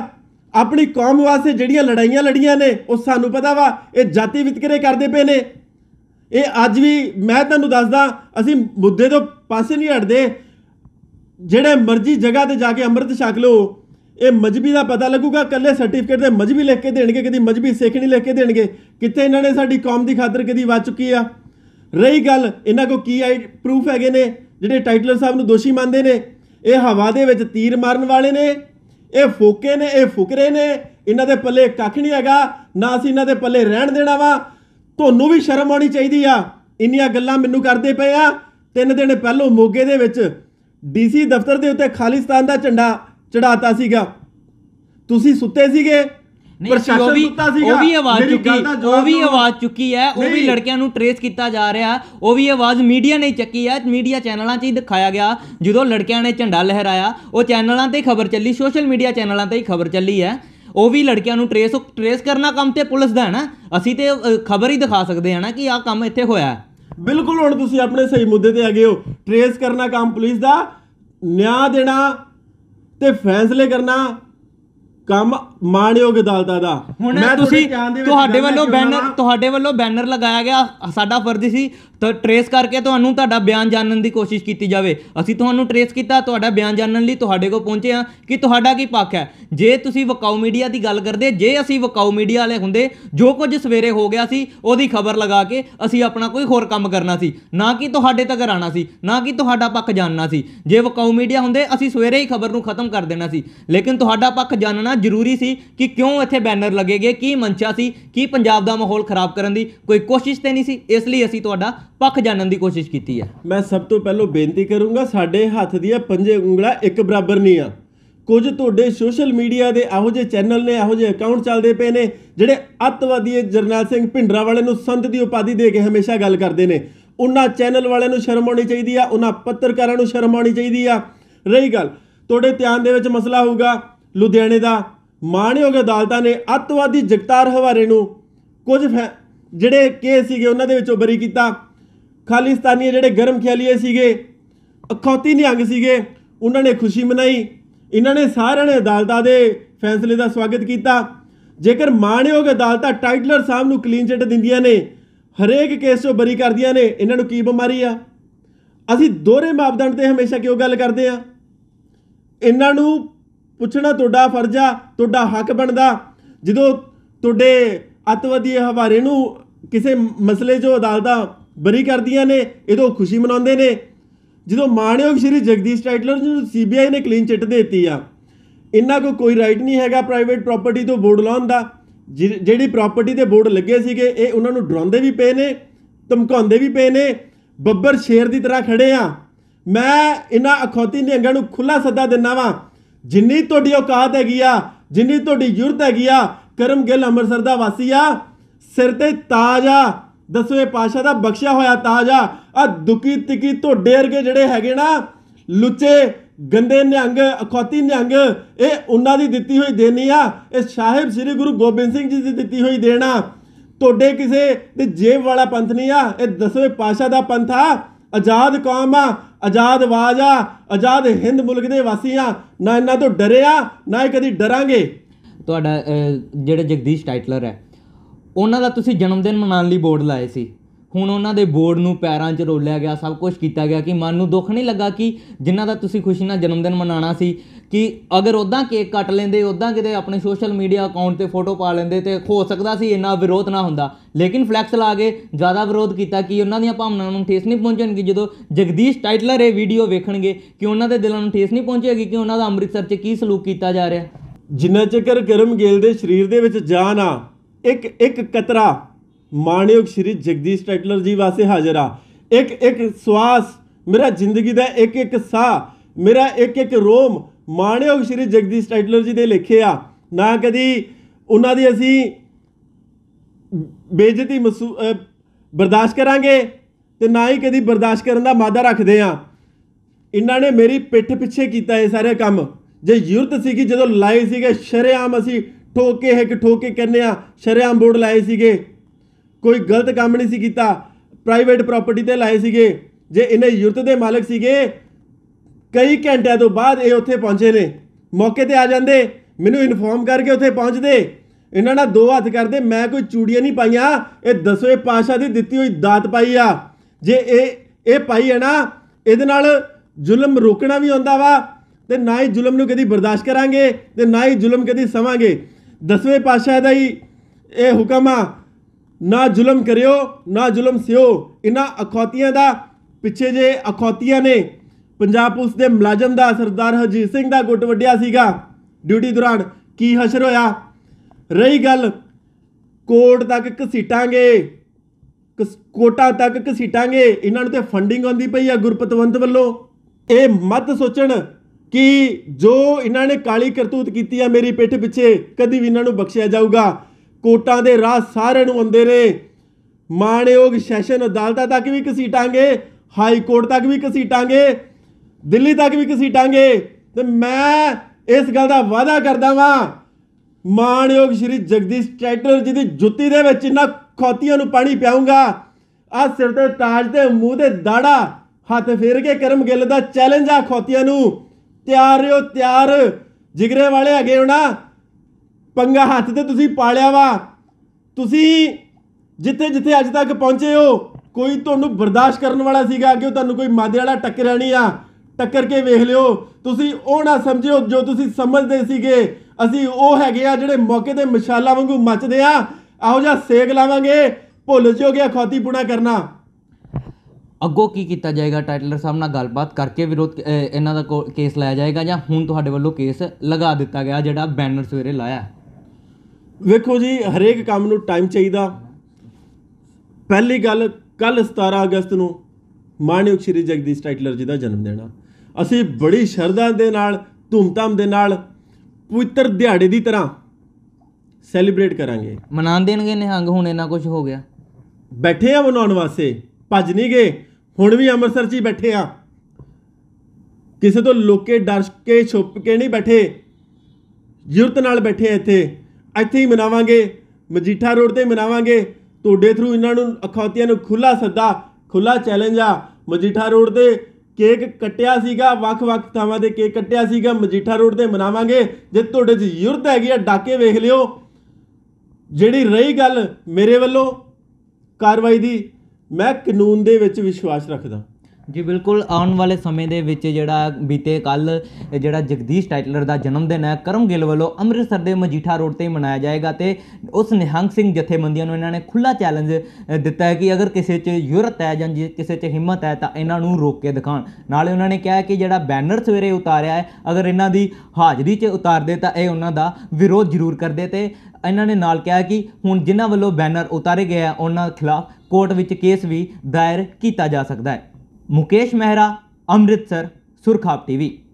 ਆਪਣੀ ਕੌਮ ਵਾਸਤੇ ਜਿਹੜੀਆਂ ਲੜਾਈਆਂ ਲੜੀਆਂ ਨੇ ਉਹ ਸਾਨੂੰ ਪਤਾ ਵਾ ਇਹ ਜਾਤੀ ਵਿਤਕਰੇ ਕਰਦੇ ਪਏ ਨੇ ਇਹ ਅੱਜ ਵੀ ਮੈਂ ਤੁਹਾਨੂੰ ਦੱਸਦਾ ਅਸੀਂ ਮੁੱਦੇ ਤੋਂ ਪਾਸੇ ਨਹੀਂ ਹਟਦੇ ਜਿਹੜੇ ਮਰਜ਼ੀ ਜਗ੍ਹਾ ਤੇ ਜਾ ਕੇ ਅੰਮ੍ਰਿਤ ਛਕ ਲਓ ਇਹ ਮਜਬੀ ਦਾ ਪਤਾ ਲੱਗੂਗਾ ਕੱਲੇ ਸਰਟੀਫਿਕੇਟ ਤੇ ਮਜਬੀ ਲਿਖ ਕੇ ਦੇਣਗੇ ਕਦੀ ਮਜਬੀ ਸਿੱਖ ਨਹੀਂ ਲਿਖ ਕੇ ਦੇਣਗੇ ਕਿੱਥੇ ਇਹਨਾਂ ਨੇ ਸਾਡੀ ਕੌਮ ਦੀ ਖਾਤਰ ਕਦੀ ਵਾਚ ਚੁੱਕੀ ਆ ਰਹੀ ਗੱਲ ਇਹਨਾਂ ਕੋ ਕੀ ਆਈ ਪ੍ਰੂਫ ਹੈਗੇ ਨੇ ਜਿਹੜੇ ਟਾਈਟਲਰ ਸਾਹਿਬ ਨੂੰ ਦੋਸ਼ੀ ਮੰਨਦੇ ਨੇ ਇਹ ਹਵਾ ਦੇ ਵਿੱਚ ਤੀਰ ਮਾਰਨ ਵਾਲੇ ਨੇ ਇਹ ਫੋਕੇ ਨੇ ਇਹ ਫੁਕਰੇ ਨੇ ਇਹਨਾਂ ਦੇ ਪੱਲੇ ਕੱਖ ਨਹੀਂ ਹੈਗਾ ਨਾ ਅਸੀਂ ਇਹਨਾਂ ਦੇ ਪੱਲੇ ਰਹਿਣ ਦੇਣਾ ਵਾ ਤੁਹਾਨੂੰ ਵੀ ਸ਼ਰਮ ਆਉਣੀ ਚਾਹੀਦੀ ਆ ਇੰਨੀਆਂ ਗੱਲਾਂ ਮੈਨੂੰ ਕਰਦੇ ਪਏ ਆ ਤਿੰਨ ਦਿਨ ਪਹਿਲਾਂ ਮੋਗੇ ਦੇ ਵਿੱਚ ਡੀਸੀ ਦਫ਼ਤਰ ਦੇ ਉੱਤੇ ਖਾਲਿਸਤਾਨ ਦਾ ਝੰਡਾ ਚੜਾਤਾ ਸੀਗਾ ਤੁਸੀਂ ਸੁੱਤੇ ਸੀਗੇ ਪਰ ਸੁੱਤਾ ਵੀ ਉਹ ਵੀ ਆਵਾਜ਼ ਚੁੱਕੀ ਉਹ ਵੀ ਆਵਾਜ਼ ਚੁੱਕੀ ਹੈ ਉਹ ਵੀ ਲੜਕਿਆਂ ਨੂੰ ਟ੍ਰੇਸ ਕੀਤਾ ਜਾ ਰਿਹਾ ਉਹ ਵੀ ਆਵਾਜ਼ ਮੀਡੀਆ ਨੇ ਚੱਕੀ ਹੈ ਮੀਡੀਆ ਚੈਨਲਾਂ 'ਚ ਹੀ ਦਿਖਾਇਆ ਗਿਆ ਜਦੋਂ ਲੜਕਿਆਂ ਨੇ ਝੰਡਾ ਲਹਿਰਾਇਆ ਉਹ ਚੈਨਲਾਂ ਤੇ ਖਬਰ ਚੱਲੀ ਸੋਸ਼ਲ ਮੀਡੀਆ ਚੈਨਲਾਂ ਤੇ ਹੀ ਖਬਰ ਚੱਲੀ ਹੈ ਉਹ ਵੀ ਲੜਕਿਆਂ ਨੂੰ ਟ੍ਰੇਸ ਟ੍ਰੇਸ ਕਰਨਾ ਕੰਮ ਤੇ ਪੁਲਿਸ ਦਾ ਹੈ ਨਾ ਅਸੀਂ ਤੇ ਖਬਰ ਹੀ ਦਿਖਾ ਸਕਦੇ ਹਾਂ ਨਾ ਕਿ ਆਹ ਕੰਮ ਇੱਥੇ ਹੋਇਆ ਹੈ ਬਿਲਕੁਲ ਹੁਣ ਤੁਸੀਂ ਆਪਣੇ ਸਹੀ ਮੁੱਦੇ ਤੇ ਆ ਗਏ ਹੋ ਟ੍ਰੇਸ ਕਰਨਾ ਕੰਮ ਪੁਲਿਸ ਦਾ ਨਿਆਂ ਦੇਣਾ ਤੇ ਫੈਸਲੇ ਕਰਨਾ ਕੰਮ ਮਾਣਯੋਗ ਅਦਾਲਤਾਂ ਦਾ ਹੁਣ ਮੈਂ ਤੁਸੀਂ ਤੁਹਾਡੇ ਵੱਲੋਂ ਬੈਨਰ ਤੁਹਾਡੇ ਵੱਲੋਂ ਬੈਨਰ ਲਗਾਇਆ ਗਿਆ ਸਾਡਾ ਫਰਜ਼ ਸੀ ਤਾਂ ਟਰੇਸ ਕਰਕੇ ਤੁਹਾਨੂੰ ਤੁਹਾਡਾ ਬਿਆਨ ਜਾਣਨ ਦੀ ਕੋਸ਼ਿਸ਼ ਕੀਤੀ ਜਾਵੇ ਅਸੀਂ ਤੁਹਾਨੂੰ ਟਰੇਸ ਕੀਤਾ ਤੁਹਾਡਾ ਬਿਆਨ ਜਾਣਨ ਲਈ ਤੁਹਾਡੇ ਕੋਲ ਪਹੁੰਚੇ ਆ ਕਿ ਤੁਹਾਡਾ ਕੀ ਪੱਖ ਹੈ ਜੇ ਤੁਸੀਂ ਵਕਾਊ ਮੀਡੀਆ ਦੀ ਗੱਲ ਕਰਦੇ ਜੇ ਅਸੀਂ ਵਕਾਊ ਮੀਡੀਆ ਵਾਲੇ ਹੁੰਦੇ ਜੋ ਕੁਝ ਸਵੇਰੇ ਹੋ ਗਿਆ ਸੀ ਉਹਦੀ ਖਬਰ ਲਗਾ ਕੇ ਅਸੀਂ ਆਪਣਾ ਕੋਈ ਹੋਰ ਕੰਮ ਕਰਨਾ ਸੀ ਨਾ ਕਿ ਤੁਹਾਡੇ ਤੱਕ ਆਣਾ ਸੀ ਨਾ ਕਿ ਤੁਹਾਡਾ ਪੱਖ ਜਾਣਨਾ ਸੀ ਜੇ ਵਕਾਊ ਮੀਡੀਆ ਹੁੰਦੇ ਅਸੀਂ ਸਵੇਰੇ ਹੀ ਖਬਰ ਨੂੰ ਖਤਮ ਕਰ ਦੇਣਾ ਸੀ ਲੇਕਿਨ ਤੁਹਾਡਾ ਪੱਖ ਜਾਣਨਾ ਜ਼ਰੂਰੀ ਸੀ ਕਿ ਕਿਉਂ ਇੱਥੇ ਬੈਨਰ ਲੱਗੇਗੇ ਕੀ ਮੰਚਾ ਸੀ ਕੀ ਪੰਜਾਬ ਦਾ ਮਾਹੌਲ ਖਰਾਬ ਕਰਨ ਦੀ ਕੋਈ ਕੋਸ਼ਿਸ਼ ਤੇ ਨਹੀਂ ਸੀ ਇਸ ਲਈ ਅਸੀਂ ਤੁਹਾਡਾ ਪੱਖ ਜਾਣਨ ਦੀ ਕੋਸ਼ਿਸ਼ ਕੀਤੀ ਹੈ ਮੈਂ ਸਭ ਤੋਂ ਪਹਿਲਾਂ ਬੇਨਤੀ ਕਰੂੰਗਾ ਸਾਡੇ ਹੱਥ ਦੀਆਂ ਪੰਜੇ ਉਂਗਲਾਂ ਇੱਕ ਬਰਾਬਰ ਨਹੀਂ ਆ ਕੁਝ ਤੁਹਾਡੇ ਸੋਸ਼ਲ ਮੀਡੀਆ ਦੇ ਇਹੋ ਜਿਹੇ ਚੈਨਲ ਨੇ ਇਹੋ ਜਿਹੇ ਅਕਾਊਂਟ ਚੱਲਦੇ ਪਏ ਨੇ ਜਿਹੜੇ ਅੱਤਵਾਦੀ ਜਰਨਲ ਸਿੰਘ ਭਿੰਡਰਾ ਵਾਲੇ ਨੂੰ ਸੰਤ ਦੀ ਉਪਾਧੀ ਦੇ ਕੇ ਹਮੇਸ਼ਾ ਗੱਲ ਕਰਦੇ ਨੇ ਉਹਨਾਂ ਚੈਨਲ ਵਾਲਿਆਂ ਨੂੰ ਸ਼ਰਮ ਆਉਣੀ ਚਾਹੀਦੀ ਆ ਉਹਨਾਂ ਪੱਤਰਕਾਰਾਂ ਨੂੰ ਸ਼ਰਮ ਆਉਣੀ ਚਾਹੀਦੀ ਆ ਰਹੀ ਗੱਲ ਤੁਹਾਡੇ ਧਿਆਨ ਦੇ ਵਿੱਚ ਮਸਲਾ ਹੋਊਗਾ ਲੁਧਿਆਣੇ ਦਾ ਮਾਣਯੋਗ ਅਦਾਲਤਾਂ ਨੇ ਅੱਤਵਾਦੀ ਜਗਤਾਰ ਹਵਾਰੇ ਨੂੰ ਕੁਝ ਜਿਹੜੇ ਕੇਸ ਸੀਗੇ ਉਹਨਾਂ ਦੇ ਵਿੱਚੋਂ ਬਰੀ ਕੀਤਾ ਖਾਲਿਸਤਾਨੀ ਜਿਹੜੇ ਗਰਮ ਖਿਆਲੀਏ ਸੀਗੇ ਅਖੌਤੀ ਨਿਹੰਗ ਸੀਗੇ ਉਹਨਾਂ ਨੇ ਖੁਸ਼ੀ ਮਨਾਈ ਇਹਨਾਂ ਨੇ ਸਾਰਿਆਂ ਨੇ ਅਦਾਲਤਾਂ ਦੇ ਫੈਸਲੇ ਦਾ ਸਵਾਗਤ ਕੀਤਾ ਜੇਕਰ ਮਾਣਯੋਗ ਅਦਾਲਤਾਂ ਟਾਈਟਲਰ ਸਾਹਿਬ ਨੂੰ ਕਲੀਨ ਚਿੱਟ ਦਿੰਦੀਆਂ ਨੇ ਹਰੇਕ ਕੇਸ 'ਚੋਂ ਬਰੀ ਕਰਦੀਆਂ ਨੇ ਇਹਨਾਂ ਨੂੰ ਕੀ ਬਿਮਾਰੀ ਆ ਅਸੀਂ ਦੋਹਰੇ ਮਾਪਦੰਡ ਤੇ ਹਮੇਸ਼ਾ ਕਿਉਂ ਗੱਲ ਕਰਦੇ ਆ ਇਹਨਾਂ ਨੂੰ ਪੁੱਛਣਾ ਤੁਹਾਡਾ ਫਰਜ਼ ਆ ਤੁਹਾਡਾ ਹੱਕ ਬਣਦਾ ਜਦੋਂ ਤੁਹਾਡੇ ਅਤਵਦੀ ਹਵਾਰੇ ਨੂੰ ਕਿਸੇ ਮਸਲੇ 'ਚੋਂ ਅਦਾਲਤਾਂ ਬਰੀ ਕਰਦੀਆਂ ਨੇ ਇਹਦੋਂ ਖੁਸ਼ੀ ਮਨਾਉਂਦੇ ਨੇ ਜਦੋਂ ਮਾਣਯੋਗ ਸ਼੍ਰੀ ਜਗਦੀਸ਼ ਟਾਈਟਲਰ ਨੂੰ ਸੀਬੀਆਈ ਨੇ ਕਲੀਨ ਚਿੱਟ ਦਿੱਤੀ ਆ ਇੰਨਾ ਕੋ ਕੋਈ ਰਾਈਟ ਨਹੀਂ ਹੈਗਾ ਪ੍ਰਾਈਵੇਟ ਪ੍ਰਾਪਰਟੀ ਤੋਂ ਬੋਰਡ ਲਾਉਣ ਦਾ ਜਿਹੜੀ ਪ੍ਰਾਪਰਟੀ ਤੇ ਬੋਰਡ ਲੱਗੇ ਸੀਗੇ ਇਹ ਉਹਨਾਂ ਨੂੰ ਡਰਾਉਂਦੇ ਵੀ ਪਏ ਨੇ ਧਮਕਾਉਂਦੇ ਵੀ ਪਏ ਨੇ ਬੱਬਰ ਸ਼ੇਰ ਦੀ ਤਰ੍ਹਾਂ ਖੜੇ ਆ ਮੈਂ ਇਹਨਾਂ ਅਖੌਤੀ ਨਿਹੰਗਾਂ ਨੂੰ ਖੁੱਲਾ ਸੱਦਾ ਦਿੰਨਾ ਵਾਂ ਜਿੰਨੀ ਤੁਹਾਡੀ ਔਕਾਤ ਹੈਗੀ ਆ ਜਿੰਨੀ ਤੁਹਾਡੀ ਜੁਰਤ ਹੈਗੀ ਆ ਕਰਮਗਿਲ ਅੰਮ੍ਰਿਤਸਰ ਦਾ ਵਾਸੀ ਆ ਸਿਰ ਤੇ ਤਾਜ ਆ ਦਸਵੇਂ ਪਾਸ਼ਾ ਦਾ ਬਖਸ਼ਿਆ ਹੋਇਆ ਤਾਜਾ ਆ ਦੁਕੀ ਤਿਕੀ ਢੋਡੇ ਵਰਗੇ ਜਿਹੜੇ ਹੈਗੇ ਨਾ ਲੁੱਚੇ ਗੰਦੇ ਨਿਹੰਗ ਅਖੌਤੀ ਨਿਹੰਗ ਇਹ ਉਹਨਾਂ ਦੀ ਦਿੱਤੀ ਹੋਈ ਦੇਣੀ ਆ ਇਹ ਸਾਹਿਬ ਸ੍ਰੀ ਗੁਰੂ ਗੋਬਿੰਦ ਸਿੰਘ ਜੀ ਦੀ ਦਿੱਤੀ ਹੋਈ ਦੇਣਾ ਤੁਹਾਡੇ ਕਿਸੇ ਦੇ ਜੇਬ ਵਾਲਾ ਪੰਥ ਨਹੀਂ ਆ ਇਹ ਦਸਵੇਂ ਪਾਸ਼ਾ ਦਾ ਪੰਥ ਆ ਆਜ਼ਾਦ ਕੌਮ ਆ ਆਜ਼ਾਦ ਆਵਾਜ਼ ਆ ਆਜ਼ਾਦ ਹਿੰਦ ਮੁਲਕ ਦੇ ਵਾਸੀ ਆ ਨਾ ਇਹਨਾਂ ਤੋਂ ਡਰਿਆ ਨਾ ਕਦੀ ਡਰਾਂਗੇ ਤੁਹਾਡਾ ਜਿਹੜੇ ਜਗਦੀਸ਼ ਟਾਈਟਲਰ ਹੈ ਉਹਨਾਂ ਦਾ ਤੁਸੀਂ ਜਨਮ ਦਿਨ ਮਨਾਉਣ ਲਈ ਬੋਰਡ ਲਾਏ ਸੀ ਹੁਣ ਉਹਨਾਂ ਦੇ ਬੋਰਡ ਨੂੰ ਪੈਰਾਂ 'ਚ ਰੋਲਿਆ ਗਿਆ ਸਭ ਕੁਝ ਕੀਤਾ ਗਿਆ ਕਿ ਮਨ ਨੂੰ ਦੁੱਖ ਨਹੀਂ ਲੱਗਾ ਕਿ ਜਿਨ੍ਹਾਂ ਦਾ ਤੁਸੀਂ ਖੁਸ਼ੀ ਨਾਲ ਜਨਮ ਦਿਨ ਮਨਾਉਣਾ ਸੀ ਕਿ ਅਗਰ ਉਦਾਂ ਕੇਕ ਕੱਟ ਲੈਂਦੇ ਉਦਾਂ ਕਿਤੇ ਆਪਣੇ ਸੋਸ਼ਲ ਮੀਡੀਆ ਅਕਾਊਂਟ ਤੇ ਫੋਟੋ ਪਾ ਲੈਂਦੇ ਤੇ ਹੋ ਸਕਦਾ ਸੀ ਇੰਨਾ ਵਿਰੋਧ ਨਾ ਹੁੰਦਾ ਲੇਕਿਨ ਫਲੈਕਸ ਲਾ ਕੇ ਜ਼ਿਆਦਾ ਵਿਰੋਧ ਕੀਤਾ ਕਿ ਉਹਨਾਂ ਦੀਆਂ ਭਾਵਨਾਵਾਂ ਨੂੰ ਠੇਸ ਨਹੀਂ ਪਹੁੰਚਣਗੀ ਜਦੋਂ ਜਗਦੀਸ਼ ਟਾਈਟਲਰ ਇਹ ਵੀਡੀਓ ਵੇਖਣਗੇ ਕਿ ਉਹਨਾਂ ਦੇ ਦਿਲਾਂ ਨੂੰ ਠੇਸ ਨਹੀਂ ਪਹੁੰਚੇਗੀ ਕਿ ਉਹਨਾਂ ਦਾ ਅੰਮ੍ਰਿਤਸਰ 'ਚ ਕੀ ਸਲੂਕ ਕੀਤਾ ਜਾ ਰਿਹਾ ਜਿੰਨਾ ਚਿਰ ਕਰਮ ਗੇਲ ਦੇ ਸਰੀਰ ਦੇ ਵਿੱਚ ਜਾਨ ਆ ਇੱਕ ਇੱਕ ਕਤਰਾ ਮਾਣਯੋਗ ਸ਼੍ਰੀ ਜਗਦੀਸ਼ ਟੈਟਲਰ ਜੀ ਵਾਸਤੇ ਹਾਜ਼ਰ ਆ ਇੱਕ ਇੱਕ ਸਵਾਸ ਮੇਰਾ ਜ਼ਿੰਦਗੀ ਦਾ ਇੱਕ ਇੱਕ ਸਾਹ ਮੇਰਾ ਇੱਕ ਇੱਕ ਰੋਮ ਮਾਣਯੋਗ ਸ਼੍ਰੀ ਜਗਦੀਸ਼ ਟੈਟਲਰ ਜੀ ਦੇ ਲਿਖੇ ਆ ਨਾ ਕਦੀ ਉਹਨਾਂ ਦੀ ਅਸੀਂ ਬੇਇੱਜ਼ਤੀ ਬਰਦਾਸ਼ਤ ਕਰਾਂਗੇ ਤੇ ਨਾ ਹੀ ਕਦੀ ਬਰਦਾਸ਼ਤ ਕਰਨ ਦਾ ਮਾਦਾ ਰੱਖਦੇ ਆ ਇਹਨਾਂ ਨੇ ਮੇਰੀ ਪਿੱਠ ਪਿੱਛੇ ਕੀਤਾ ਇਹ ਸਾਰੇ ਕੰਮ ਜੇ ਯੁਰਤ ਸੀਗੀ ਜਦੋਂ ਲਾਈ ਸੀਗੇ ਸ਼ਰਿਆਮ ਅਸੀਂ ਠੋਕੇ ਹੈ ਕਿ ਠੋਕੇ ਕਹਿੰਦੇ ਆ ਸ਼ਰਿਆਮ ਬੋਰਡ ਲਾਏ ਸੀਗੇ ਕੋਈ ਗਲਤ ਕੰਮ ਨਹੀਂ ਸੀ ਕੀਤਾ ਪ੍ਰਾਈਵੇਟ ਪ੍ਰਾਪਰਟੀ ਤੇ ਲਾਏ ਸੀਗੇ ਜੇ ਇਹਨੇ ਯੁਰਤ ਦੇ ਮਾਲਕ ਸੀਗੇ ਕਈ ਘੰਟਿਆਂ ਤੋਂ ਬਾਅਦ ਇਹ ਉੱਥੇ ਪਹੁੰਚੇ ਨੇ ਮੌਕੇ ਤੇ ਆ ਜਾਂਦੇ ਮੈਨੂੰ ਇਨਫੋਰਮ ਕਰਕੇ ਉੱਥੇ ਪਹੁੰਚਦੇ ਇਹਨਾਂ ਨਾਲ ਦੋ ਹੱਥ ਕਰਦੇ ਮੈਂ ਕੋਈ ਚੂੜੀਆਂ ਨਹੀਂ ਪਾਈਆਂ ਇਹ ਦਸਵੇਂ ਪਾਸ਼ਾ ਦੀ ਦਿੱਤੀ ਹੋਈ ਦਾਤ ਪਾਈ ਆ ਜੇ ਇਹ ਇਹ ਪਾਈ ਹੈ ਨਾ ਇਹਦੇ ਨਾਲ ਜ਼ੁਲਮ ਰੋਕਣਾ ਵੀ ਹੁੰਦਾ ਵਾ ਤੇ ਨਾ ਹੀ ਜ਼ੁਲਮ ਨੂੰ ਕਦੀ ਬਰਦਾਸ਼ਤ ਕਰਾਂਗੇ ਤੇ ਨਾ ਹੀ ਜ਼ੁਲਮ ਕਦੀ ਸਵਾਂਗੇ ਦਸਵੇਂ ਪਾਤਸ਼ਾਹ ਦਾ ਹੀ ਇਹ ਹੁਕਮ ਆ ਨਾ ਜ਼ੁਲਮ ਕਰਿਓ ਨਾ ਜ਼ੁਲਮ ਸਿਓ ਇਹਨਾਂ ਅਖੌਤੀਆਂ ਦਾ ਪਿੱਛੇ ਜੇ ਅਖੌਤੀਆਂ ਨੇ ਪੰਜਾਬ ਪੁਲਿਸ ਦੇ ਮੁਲਾਜ਼ਮ ਦਾ ਸਰਦਾਰ ਹਰਜੀਤ ਸਿੰਘ ਦਾ ਗੁੱਟ ਵੱਡਿਆ ਸੀਗਾ ਡਿਊਟੀ ਦੌਰਾਨ ਕੀ ਹਸ਼ਰ ਹੋਇਆ ਰਹੀ ਗੱਲ ਕੋਰਟ ਤੱਕ ਘਸੀਟਾਂਗੇ ਕੋਟਾ ਤੱਕ ਘਸੀਟਾਂਗੇ ਇਹਨਾਂ ਨੂੰ ਤੇ ਫੰਡਿੰਗ ਆਉਂਦੀ ਪਈ ਆ ਗੁਰਪਤਵੰਤ ਵੱਲੋਂ ਇਹ ਮਤ ਸੋਚਣ ਕਿ ਜੋ ਇਹਨਾਂ ਨੇ ਕਾਲੀ ਕਰਤੂਤ ਕੀਤੀ ਆ ਮੇਰੀ ਪਿੱਠ ਪਿੱਛੇ ਕਦੀ ਵੀ ਇਹਨਾਂ ਨੂੰ ਬਖਸ਼ਿਆ ਜਾਊਗਾ ਕੋਟਾਂ ਦੇ ਰਾਹ ਸਾਰਿਆਂ ਨੂੰ ਹੁੰਦੇ ਨੇ ਮਾਣਯੋਗ ਸੈਸ਼ਨ ਅਦਾਲਤਾਂ ਤੱਕ ਵੀ ਕਸੀਟਾਂਗੇ ਹਾਈ ਕੋਰਟ ਤੱਕ ਵੀ ਕਸੀਟਾਂਗੇ ਦਿੱਲੀ ਤੱਕ ਵੀ ਕਸੀਟਾਂਗੇ ਤੇ ਮੈਂ ਇਸ ਗੱਲ ਦਾ ਵਾਅਦਾ ਕਰਦਾ ਵਾਂ ਮਾਣਯੋਗ ਸ਼੍ਰੀ ਜਗਦੀਸ਼ ਟਰੈਕਟਰ ਜੀ ਦੀ ਜੁੱਤੀ ਦੇ ਵਿੱਚ ਇਹਨਾਂ ਖੋਤੀਆਂ ਨੂੰ ਪਾਣੀ ਪਿਆਉਂਗਾ ਆ ਸਿਰ ਤੇ ਤਾਜ ਤੇ ਮੂੰਹ ਤੇ ਦਾੜਾ ਹੱਥ ਫੇਰ ਕੇ ਕਰਮ ਗਿੱਲ ਦਾ ਚੈਲੰਜ ਆ ਖੋਤੀਆਂ ਨੂੰ ਤਿਆਰ ਹੋ ਤਿਆਰ ਜਿਗਰੇ ਵਾਲੇ ਅਗੇ ਹੋਣਾ ਪੰਗਾ ਹੱਥ ਤੇ ਤੁਸੀਂ ਪਾਲਿਆ ਵਾ ਤੁਸੀਂ ਜਿੱਥੇ ਜਿੱਥੇ ਅੱਜ ਤੱਕ ਪਹੁੰਚੇ ਹੋ ਕੋਈ ਤੁਹਾਨੂੰ ਬਰਦਾਸ਼ਤ ਕਰਨ ਵਾਲਾ ਸੀਗਾ ਉਹ ਤੁਹਾਨੂੰ ਕੋਈ ਮਾਦੇ ਵਾਲਾ ਟੱਕਰਿਆ ਨਹੀਂ ਆ ਟੱਕਰ ਕੇ ਵੇਖ ਲਿਓ ਤੁਸੀਂ ਉਹ ਨਾ ਸਮਝਿਓ ਜੋ ਤੁਸੀਂ ਸਮਝਦੇ ਸੀਗੇ ਅਸੀਂ ਉਹ ਹੈਗੇ ਆ ਜਿਹੜੇ ਮੌਕੇ ਤੇ ਮਸ਼ਾਲਾ ਵਾਂਗੂ ਮੱਚਦੇ ਆ ਆਹੋ ਜਿਹਾ ਸੇਕ ਲਾਵਾਂਗੇ ਭੁੱਲ ਜਿਓਗੇ ਖਾਤੀ ਪੁਣਾ ਕਰਨਾ ਅੱਗੋਂ ਕੀ ਕੀਤਾ ਜਾਏਗਾ ਟਾਈਟਲਰ ਸਾਹਿਬ ਨਾਲ ਗੱਲਬਾਤ ਕਰਕੇ ਵਿਰੋਧ ਇਹਨਾਂ ਦਾ ਕੇਸ ਲਾਇਆ ਜਾਏਗਾ ਜਾਂ ਹੁਣ ਤੁਹਾਡੇ ਵੱਲੋਂ ਕੇਸ ਲਗਾ ਦਿੱਤਾ ਗਿਆ ਜਿਹੜਾ ਬੈਨਰ ਸਵੇਰੇ ਲਾਇਆ ਵੇਖੋ ਜੀ ਹਰੇਕ ਕੰਮ ਨੂੰ ਟਾਈਮ ਚਾਹੀਦਾ ਪਹਿਲੀ ਗੱਲ ਕੱਲ 17 ਅਗਸਤ ਨੂੰ ਮਾਨਯੋਗ ਸ਼੍ਰੀ ਜਗਦੀਸ਼ ਟਾਈਟਲਰ ਜੀ ਦਾ ਜਨਮ ਦਿਨ ਅਸੀਂ ਬੜੀ ਸ਼ਰਧਾ ਦੇ ਨਾਲ ਧੂਮਧਾਮ ਦੇ ਨਾਲ ਪਵਿੱਤਰ ਦਿਹਾੜੇ ਦੀ ਤਰ੍ਹਾਂ ਸੈਲੀਬ੍ਰੇਟ ਕਰਾਂਗੇ ਮਨਾਉਣ ਦੇਣਗੇ ਨਿਹੰਗ ਹੁਣ ਇਹਨਾਂ ਕੁਝ ਹੋ ਗਿਆ ਬੈਠੇ ਆ ਮਨਾਉਣ ਵਾਸਤੇ ਭੱਜ ਨਹੀਂ ਗਏ ਹੁਣ ਵੀ ਅੰਮ੍ਰਿਤਸਰ 'ਚ ਹੀ ਬੈਠੇ ਆ ਕਿਸੇ ਤੋਂ ਲੋਕੇ ਡਰ ਕੇ ਛੁੱਪ ਕੇ ਨਹੀਂ ਬੈਠੇ ਜੁਰਤ ਨਾਲ ਬੈਠੇ ਆ ਇੱਥੇ ਇੱਥੇ ਹੀ ਮਨਾਵਾਂਗੇ ਮਜੀਠਾ ਰੋਡ ਤੇ ਮਨਾਵਾਂਗੇ ਤੁਹਾਡੇ ਥਰੂ ਇਹਨਾਂ ਨੂੰ ਅਖੌਤੀਆਂ ਨੂੰ ਖੁੱਲਾ ਸੱਦਾ ਖੁੱਲਾ ਚੈਲੰਜ ਆ ਮਜੀਠਾ ਰੋਡ ਤੇ ਕੇਕ ਕੱਟਿਆ ਸੀਗਾ ਵੱਖ-ਵੱਖ ਥਾਵਾਂ ਦੇ ਕੇਕ ਕੱਟਿਆ ਸੀਗਾ ਮਜੀਠਾ ਰੋਡ ਤੇ ਮਨਾਵਾਂਗੇ ਜੇ ਤੁਹਾਡੇ 'ਚ ਯੁਰਤ ਹੈਗੀ ਆ ਡਾਕੇ ਵੇਖ ਲਿਓ ਜਿਹੜੀ ਰਹੀ ਗੱਲ ਮੇਰੇ ਵੱਲੋਂ ਕਾਰਵਾਈ ਦੀ ਮੈਂ ਕਾਨੂੰਨ ਦੇ ਵਿੱਚ ਵਿਸ਼ਵਾਸ ਰੱਖਦਾ ਜੀ ਬਿਲਕੁਲ ਆਉਣ ਵਾਲੇ ਸਮੇਂ ਦੇ ਵਿੱਚ ਜਿਹੜਾ ਬੀਤੇ ਕੱਲ ਜਿਹੜਾ ਜਗਦੀਸ਼ ਟਾਈਟਲਰ ਦਾ ਜਨਮ ਦਿਨ ਹੈ ਕਰਮ ਗਿੱਲ ਵੱਲੋਂ ਅੰਮ੍ਰਿਤਸਰ ਦੇ ਮਜੀਠਾ ਰੋਡ ਤੇ ਮਨਾਇਆ ਜਾਏਗਾ ਤੇ ਉਸ ਨਿਹੰਗ ਸਿੰਘ ਜਥੇਬੰਦੀਆਂ ਨੂੰ ਇਹਨਾਂ ਨੇ ਖੁੱਲਾ ਚੈਲੰਜ ਦਿੱਤਾ ਹੈ ਕਿ ਅਗਰ ਕਿਸੇ 'ਚ ਯੁਰਤ ਹੈ ਜਾਂ ਕਿਸੇ 'ਚ ਹਿੰਮਤ ਹੈ ਤਾਂ ਇਹਨਾਂ ਨੂੰ ਰੋਕ ਕੇ ਦਿਖਾਣ ਨਾਲੇ ਉਹਨਾਂ ਨੇ ਕਿਹਾ ਕਿ ਜਿਹੜਾ ਬੈਨਰ ਸਵੇਰੇ ਉਤਾਰਿਆ ਹੈ ਅਗਰ ਇਹਨਾਂ ਦੀ ਹਾਜ਼ਰੀ 'ਚ ਉਤਾਰਦੇ ਤਾਂ ਇਹ ਉਹਨਾਂ ਦਾ ਵਿਰੋਧ ਜ਼ਰੂਰ ਕਰਦੇ ਤੇ ਇਹਨਾਂ ਨੇ ਨਾਲ ਕਿਹਾ ਕਿ ਹੁਣ ਜਿਨ੍ਹਾਂ ਵੱਲੋਂ ਬੈਨਰ ਉਤਾਰੇ ਗਏ ਆ ਉਹਨਾਂ ਖਿਲਾਫ ਕੋਰਟ ਵਿੱਚ ਕੇਸ ਵੀ ਦਾਇਰ ਕੀਤਾ ਜਾ ਸਕਦਾ ਹੈ ਮੁਕੇਸ਼ ਮਹਿਰਾ ਅੰਮ੍ਰਿਤਸਰ ਸੁਰਖਾਪ ਟੀਵੀ